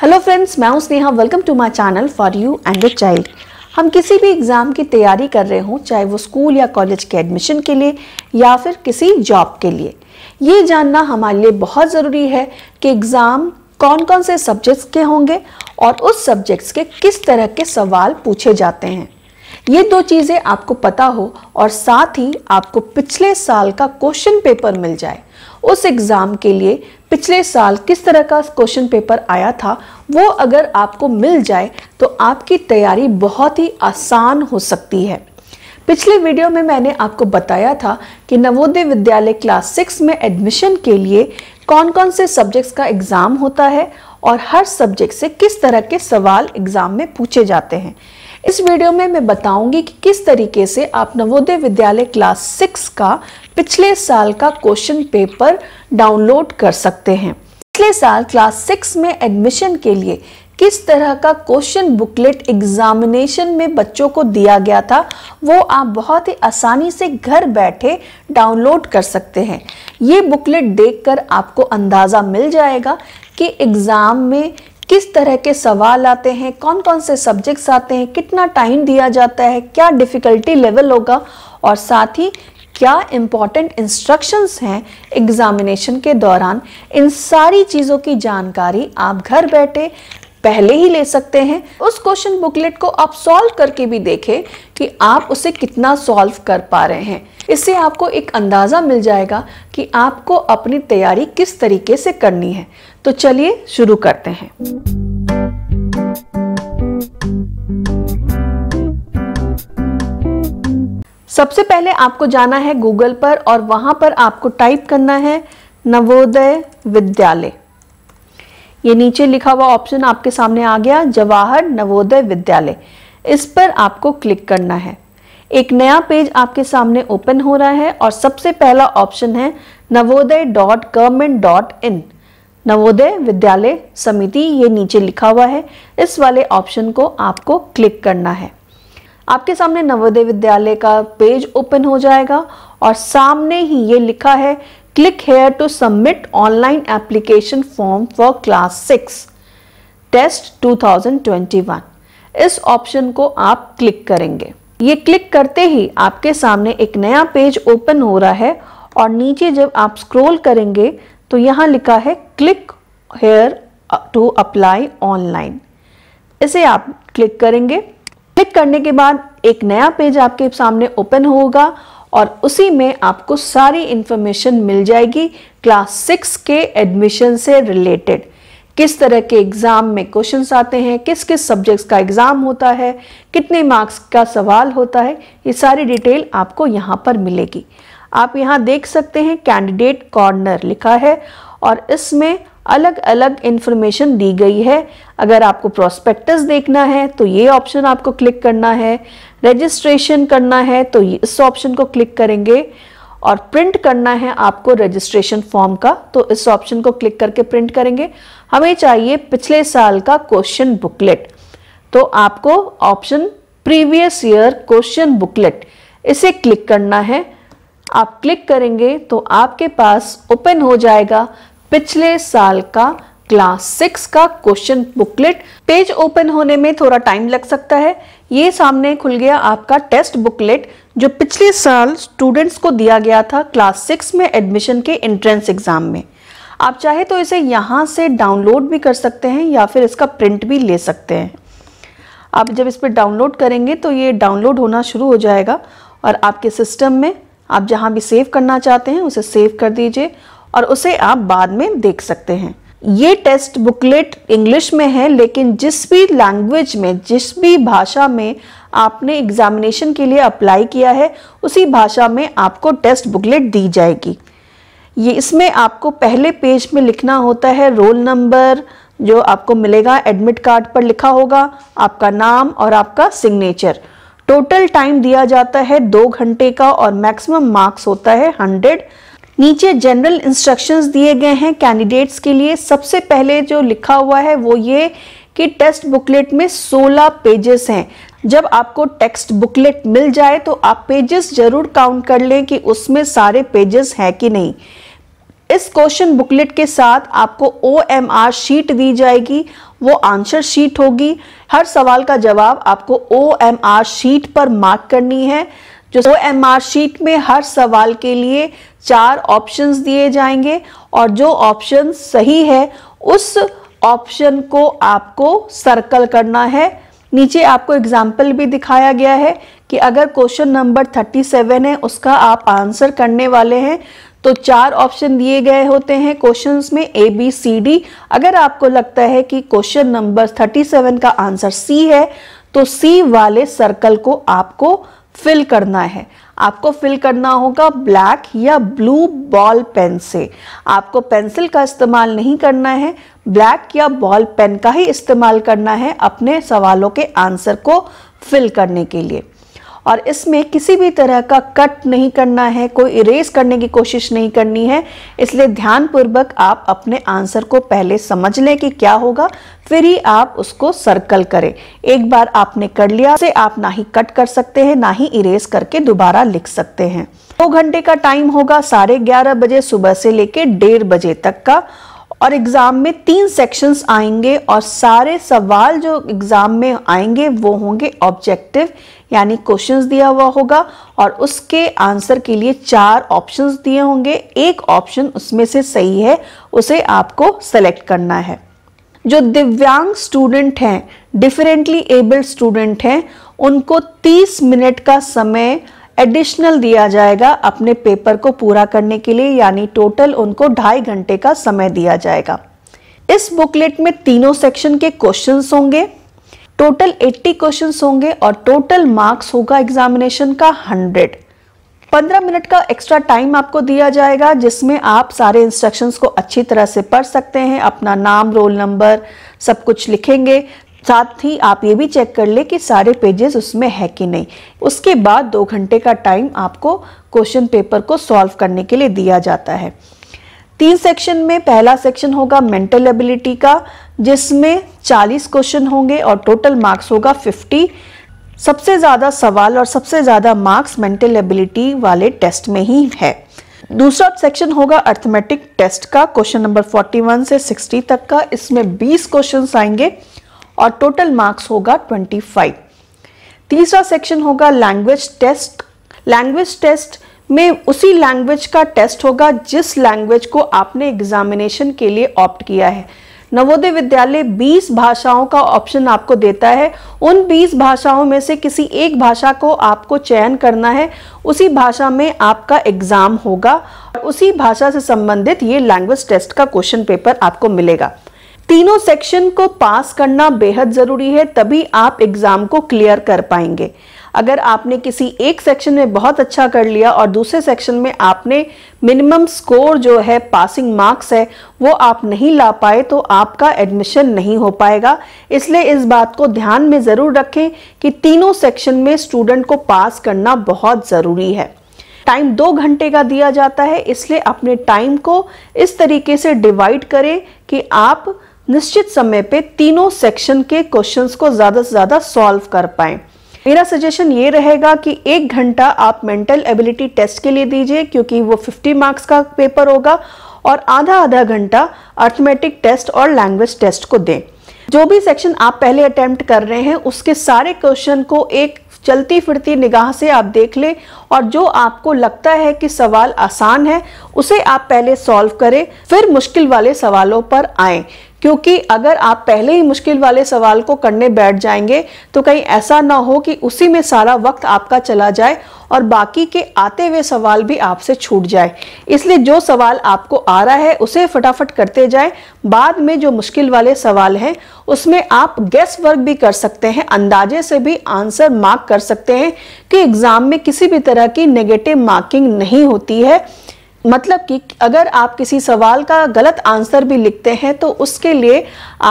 hello friends मैं हूं Sneha welcome to my channel for you and a child हम किसी भी एग्ज़ाम की तैयारी कर रहे हों चाहे वो स्कूल या कॉलेज के एडमिशन के लिए या फिर किसी जॉब के लिए ये जानना हमारे लिए बहुत ज़रूरी है कि एग्ज़ाम कौन कौन से सब्जेक्ट्स के होंगे और उस सब्जेक्ट्स के किस तरह के सवाल पूछे जाते हैं ये दो चीज़ें आपको पता हो और साथ ही आपको पिछले साल का क्वेश्चन पेपर मिल जाए उस एग्ज़ाम के लिए पिछले साल किस तरह का क्वेश्चन पेपर आया था वो अगर आपको मिल जाए तो आपकी तैयारी बहुत ही आसान हो सकती है पिछले वीडियो में मैंने आपको बताया था कि नवोदय विद्यालय क्लास सिक्स में एडमिशन के लिए कौन कौन से सब्जेक्ट्स का एग्ज़ाम होता है और हर सब्जेक्ट से किस तरह के सवाल एग्ज़ाम में पूछे जाते हैं इस वीडियो में मैं बताऊंगी कि किस तरीके से आप नवोदय विद्यालय क्लास सिक्स का पिछले साल का क्वेश्चन पेपर डाउनलोड कर सकते हैं पिछले साल क्लास सिक्स में एडमिशन के लिए किस तरह का क्वेश्चन बुकलेट एग्जामिनेशन में बच्चों को दिया गया था वो आप बहुत ही आसानी से घर बैठे डाउनलोड कर सकते हैं ये बुकलेट देखकर आपको अंदाज़ा मिल जाएगा कि एग्ज़ाम में किस तरह के सवाल आते हैं कौन कौन से सब्जेक्ट्स आते हैं कितना टाइम दिया जाता है क्या डिफ़िकल्टी लेवल होगा और साथ ही क्या इम्पॉर्टेंट इंस्ट्रक्शंस हैं एग्ज़ामिनेशन के दौरान इन सारी चीज़ों की जानकारी आप घर बैठे पहले ही ले सकते हैं उस क्वेश्चन बुकलेट को आप सॉल्व करके भी देखें कि आप उसे कितना सॉल्व कर पा रहे हैं इससे आपको एक अंदाज़ा मिल जाएगा कि आपको अपनी तैयारी किस तरीके से करनी है तो चलिए शुरू करते हैं सबसे पहले आपको जाना है गूगल पर और वहां पर आपको टाइप करना है नवोदय विद्यालय ये नीचे लिखा हुआ ऑप्शन आपके सामने आ गया जवाहर नवोदय विद्यालय इस पर आपको क्लिक करना है एक नया पेज आपके सामने ओपन हो रहा है और सबसे पहला ऑप्शन है Navodaya dot government dot in Navodaya Vidyalaya Samiti ये नीचे लिखा हुआ है इस वाले ऑप्शन को आपको क्लिक करना है आपके सामने नवोदय विद्यालय का पेज ओपन हो जाएगा और सामने ही ये लिखा है Click here to submit online application form for class 6 test 2021 इस ऑप्शन को आप क्लिक करेंगे ये क्लिक करते ही आपके सामने एक नया पेज ओपन हो रहा है और नीचे जब आप स्क्रॉल करेंगे तो यहाँ लिखा है click here to apply online इसे आप क्लिक करेंगे क्लिक करने के बाद एक नया पेज आपके सामने ओपन होगा और उसी में आपको सारी इन्फॉर्मेशन मिल जाएगी क्लास सिक्स के एडमिशन से रिलेटेड किस तरह के एग्ज़ाम में क्वेश्चंस आते हैं किस किस सब्जेक्ट्स का एग्ज़ाम होता है कितने मार्क्स का सवाल होता है ये सारी डिटेल आपको यहाँ पर मिलेगी आप यहाँ देख सकते हैं कैंडिडेट कॉर्नर लिखा है और इसमें अलग अलग इंफॉर्मेशन दी गई है अगर आपको प्रोस्पेक्टस देखना है तो ये ऑप्शन आपको क्लिक करना है रजिस्ट्रेशन करना है तो इस ऑप्शन को क्लिक करेंगे और प्रिंट करना है आपको रजिस्ट्रेशन फॉर्म का तो इस ऑप्शन को क्लिक करके प्रिंट करेंगे हमें चाहिए पिछले साल का क्वेश्चन बुकलेट तो आपको option previous year question booklet इसे क्लिक करना है आप क्लिक करेंगे तो आपके पास ओपन हो जाएगा पिछले साल का क्लास सिक्स का क्वेश्चन बुकलेट पेज ओपन होने में थोड़ा टाइम लग सकता है ये सामने खुल गया आपका टेस्ट बुकलेट जो पिछले साल स्टूडेंट्स को दिया गया था क्लास सिक्स में एडमिशन के एंट्रेंस एग्जाम में आप चाहे तो इसे यहाँ से डाउनलोड भी कर सकते हैं या फिर इसका प्रिंट भी ले सकते हैं आप जब इस पर डाउनलोड करेंगे तो ये डाउनलोड होना शुरू हो जाएगा और आपके सिस्टम में आप जहाँ भी सेव करना चाहते हैं उसे सेव कर दीजिए और उसे आप बाद में देख सकते हैं ये टेस्ट बुकलेट इंग्लिश में है लेकिन जिस भी लैंग्वेज में जिस भी भाषा में आपने एग्जामिनेशन के लिए अप्लाई किया है उसी भाषा में आपको टेस्ट बुकलेट दी जाएगी ये इसमें आपको पहले पेज में लिखना होता है रोल नंबर जो आपको मिलेगा एडमिट कार्ड पर लिखा होगा आपका नाम और आपका सिग्नेचर टोटल टाइम दिया जाता है दो घंटे का और मैक्सिमम मार्क्स होता है हंड्रेड नीचे जनरल इंस्ट्रक्शंस दिए गए हैं कैंडिडेट्स के लिए सबसे पहले जो लिखा हुआ है वो ये कि टेस्ट बुकलेट में 16 पेजेस हैं जब आपको टेक्स्ट बुकलेट मिल जाए तो आप पेजेस जरूर काउंट कर लें कि उसमें सारे पेजेस हैं कि नहीं इस क्वेश्चन बुकलेट के साथ आपको ओ एम आर शीट दी जाएगी वो आंसर शीट होगी हर सवाल का जवाब आपको ओ एम आर शीट पर मार्क करनी है जो ओ एम आर शीट में हर सवाल के लिए चार ऑप्शंस दिए जाएंगे और जो ऑप्शन सही है उस ऑप्शन को आपको सर्कल करना है नीचे आपको एग्जाम्पल भी दिखाया गया है कि अगर क्वेश्चन नंबर 37 है उसका आप आंसर करने वाले हैं तो चार ऑप्शन दिए गए होते हैं क्वेश्चंस में ए बी सी डी अगर आपको लगता है कि क्वेश्चन नंबर 37 का आंसर सी है तो सी वाले सर्कल को आपको फिल करना है आपको फिल करना होगा ब्लैक या ब्लू बॉल पेन से आपको पेंसिल का इस्तेमाल नहीं करना है ब्लैक या बॉल पेन का ही इस्तेमाल करना है अपने सवालों के आंसर को फिल करने के लिए और इसमें किसी भी तरह का कट नहीं करना है कोई इरेज करने की कोशिश नहीं करनी है इसलिए ध्यानपूर्वक आप अपने आंसर को पहले समझ लें कि क्या होगा फिर ही आप उसको सर्कल करें एक बार आपने कर लिया से आप ना ही कट कर सकते हैं ना ही इरेज करके दोबारा लिख सकते हैं दो तो घंटे का टाइम होगा साढ़े ग्यारह बजे सुबह से लेकर डेढ़ बजे तक का और एग्ज़ाम में तीन सेक्शंस आएंगे और सारे सवाल जो एग्ज़ाम में आएंगे वो होंगे ऑब्जेक्टिव यानी क्वेश्चंस दिया हुआ होगा और उसके आंसर के लिए चार ऑप्शंस दिए होंगे एक ऑप्शन उसमें से सही है उसे आपको सेलेक्ट करना है जो दिव्यांग स्टूडेंट हैं डिफरेंटली एबल्ड स्टूडेंट हैं उनको 30 मिनट का समय एडिशनल दिया जाएगा अपने पेपर को पूरा करने के लिए यानी टोटल उनको ढाई घंटे का समय दिया जाएगा इस बुकलेट में तीनों सेक्शन के क्वेश्चंस होंगे टोटल 80 क्वेश्चंस होंगे और टोटल मार्क्स होगा एग्जामिनेशन का 100 15 मिनट का एक्स्ट्रा टाइम आपको दिया जाएगा जिसमें आप सारे इंस्ट्रक्शंस को अच्छी तरह से पढ़ सकते हैं अपना नाम रोल नंबर सब कुछ लिखेंगे साथ ही आप ये भी चेक कर ले कि सारे पेजेस उसमें है कि नहीं उसके बाद दो घंटे का टाइम आपको क्वेश्चन पेपर को सॉल्व करने के लिए दिया जाता है तीन सेक्शन में पहला सेक्शन होगा मेंटल एबिलिटी का जिसमें 40 क्वेश्चन होंगे और टोटल मार्क्स होगा 50 सबसे ज़्यादा सवाल और सबसे ज़्यादा मार्क्स मेंटल एबिलिटी वाले टेस्ट में ही है दूसरा सेक्शन होगा अर्थमेटिक टेस्ट का क्वेश्चन नंबर 41 से 60 तक का इसमें 20 क्वेश्चन आएंगे और टोटल मार्क्स होगा 25 तीसरा सेक्शन होगा लैंग्वेज टेस्ट लैंग्वेज टेस्ट में उसी लैंग्वेज का टेस्ट होगा जिस लैंग्वेज को आपने एग्जामिनेशन के लिए ऑप्ट किया है नवोदय विद्यालय 20 भाषाओं का ऑप्शन आपको देता है उन 20 भाषाओं में से किसी एक भाषा को आपको चयन करना है उसी भाषा में आपका एग्ज़ाम होगा और उसी भाषा से संबंधित ये लैंग्वेज टेस्ट का क्वेश्चन पेपर आपको मिलेगा तीनों सेक्शन को पास करना बेहद ज़रूरी है तभी आप एग्ज़ाम को क्लियर कर पाएंगे अगर आपने किसी एक सेक्शन में बहुत अच्छा कर लिया और दूसरे सेक्शन में आपने मिनिमम स्कोर जो है पासिंग मार्क्स है वो आप नहीं ला पाए तो आपका एडमिशन नहीं हो पाएगा इसलिए इस बात को ध्यान में ज़रूर रखें कि तीनों सेक्शन में स्टूडेंट को पास करना बहुत ज़रूरी है टाइम दो घंटे का दिया जाता है इसलिए अपने टाइम को इस तरीके से डिवाइड करें कि आप निश्चित समय पे तीनों सेक्शन के क्वेश्चंस को ज़्यादा से ज़्यादा सॉल्व कर पाएँ मेरा सजेशन ये रहेगा कि एक घंटा आप मेंटल एबिलिटी टेस्ट के लिए दीजिए क्योंकि वो 50 मार्क्स का पेपर होगा और आधा आधा घंटा अर्थमेटिक टेस्ट और लैंग्वेज टेस्ट को दें जो भी सेक्शन आप पहले अटैम्प्ट कर रहे हैं उसके सारे क्वेश्चन को एक चलती फिरती निगाह से आप देख लें और जो आपको लगता है कि सवाल आसान है उसे आप पहले सॉल्व करें फिर मुश्किल वाले सवालों पर आएं क्योंकि अगर आप पहले ही मुश्किल वाले सवाल को करने बैठ जाएंगे तो कहीं ऐसा ना हो कि उसी में सारा वक्त आपका चला जाए और बाकी के आते हुए सवाल भी आपसे छूट जाए इसलिए जो सवाल आपको आ रहा है उसे फटाफट करते जाए बाद में जो मुश्किल वाले सवाल हैं उसमें आप गेस वर्क भी कर सकते हैं अंदाजे से भी आंसर मार्क कर सकते हैं कि एग्ज़ाम में किसी भी तरह की नेगेटिव मार्किंग नहीं होती है मतलब कि अगर आप किसी सवाल का गलत आंसर भी लिखते हैं तो उसके लिए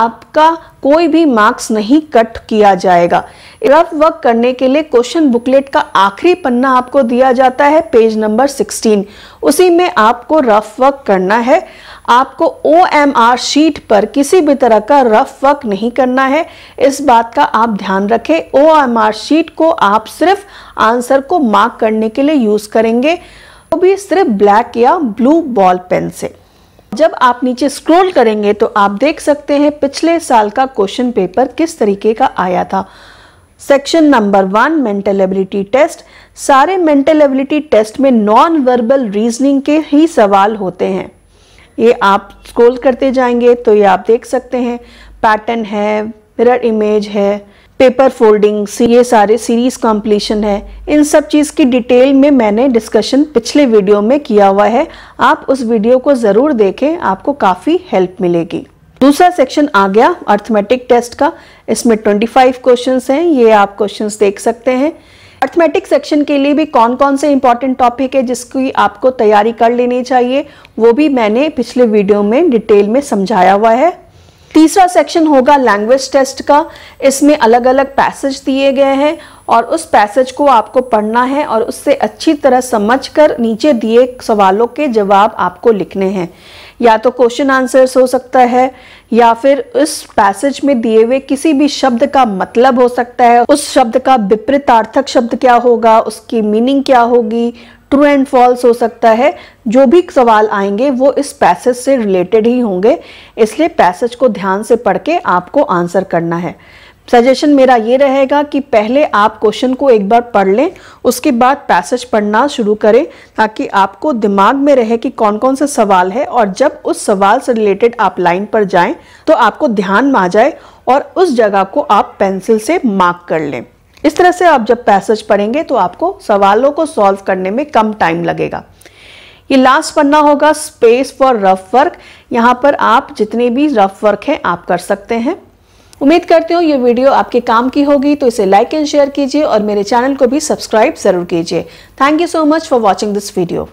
आपका कोई भी मार्क्स नहीं कट किया जाएगा रफ वर्क करने के लिए क्वेश्चन बुकलेट का आखिरी पन्ना आपको दिया जाता है पेज नंबर 16 उसी में आपको रफ वर्क करना है आपको ओ एम आर शीट पर किसी भी तरह का रफ वर्क नहीं करना है इस बात का आप ध्यान रखें ओ एम आर शीट को आप सिर्फ आंसर को मार्क करने के लिए यूज़ करेंगे वो भी सिर्फ ब्लैक या ब्लू बॉल पेन से जब आप नीचे स्क्रॉल करेंगे तो आप देख सकते हैं पिछले साल का क्वेश्चन पेपर किस तरीके का आया था section number one mental ability test सारे मेंटल एबिलिटी टेस्ट में नॉन वर्बल रीजनिंग के ही सवाल होते हैं ये आप स्क्रॉल करते जाएंगे तो ये आप देख सकते हैं पैटर्न है मिरर इमेज है पेपर फोल्डिंग ये सारे सीरीज कॉम्पलीशन है इन सब चीज़ की डिटेल में मैंने डिस्कशन पिछले वीडियो में किया हुआ है आप उस वीडियो को ज़रूर देखें आपको काफ़ी हेल्प मिलेगी दूसरा सेक्शन आ गया अर्थमेटिक टेस्ट का इसमें 25 क्वेश्चंस हैं ये आप क्वेश्चंस देख सकते हैं अर्थमेटिक सेक्शन के लिए भी कौन कौन से इंपॉर्टेंट टॉपिक है जिसकी आपको तैयारी कर लेनी चाहिए वो भी मैंने पिछले वीडियो में डिटेल में समझाया हुआ है तीसरा सेक्शन होगा लैंग्वेज टेस्ट का इसमें अलग अलग पैसेज दिए गए हैं और उस पैसेज को आपको पढ़ना है और उससे अच्छी तरह समझकर नीचे दिए सवालों के जवाब आपको लिखने हैं या तो क्वेश्चन आंसर्स हो सकता है या फिर उस पैसेज में दिए हुए किसी भी शब्द का मतलब हो सकता है उस शब्द का विपरीतार्थक शब्द क्या होगा उसकी मीनिंग क्या होगी ट्रू एंड फॉल्स हो सकता है जो भी सवाल आएंगे वो इस पैसेज से रिलेटेड ही होंगे इसलिए पैसेज को ध्यान से पढ़ के आपको आंसर करना है सजेशन मेरा ये रहेगा कि पहले आप क्वेश्चन को एक बार पढ़ लें उसके बाद पैसेज पढ़ना शुरू करें ताकि आपको दिमाग में रहे कि कौन कौन से सवाल है और जब उस सवाल से रिलेटेड आप लाइन पर जाएं तो आपको ध्यान में आ जाए और उस जगह को आप पेंसिल से मार्क कर लें इस तरह से आप जब पैसेज पढ़ेंगे तो आपको सवालों को सॉल्व करने में कम टाइम लगेगा ये लास्ट पढ़ना होगा स्पेस फॉर रफ वर्क यहाँ पर आप जितने भी रफ वर्क हैं आप कर सकते हैं उम्मीद करती हूँ ये वीडियो आपके काम की होगी तो इसे लाइक एंड शेयर कीजिए और मेरे चैनल को भी सब्सक्राइब ज़रूर कीजिए thank you so much for watching this video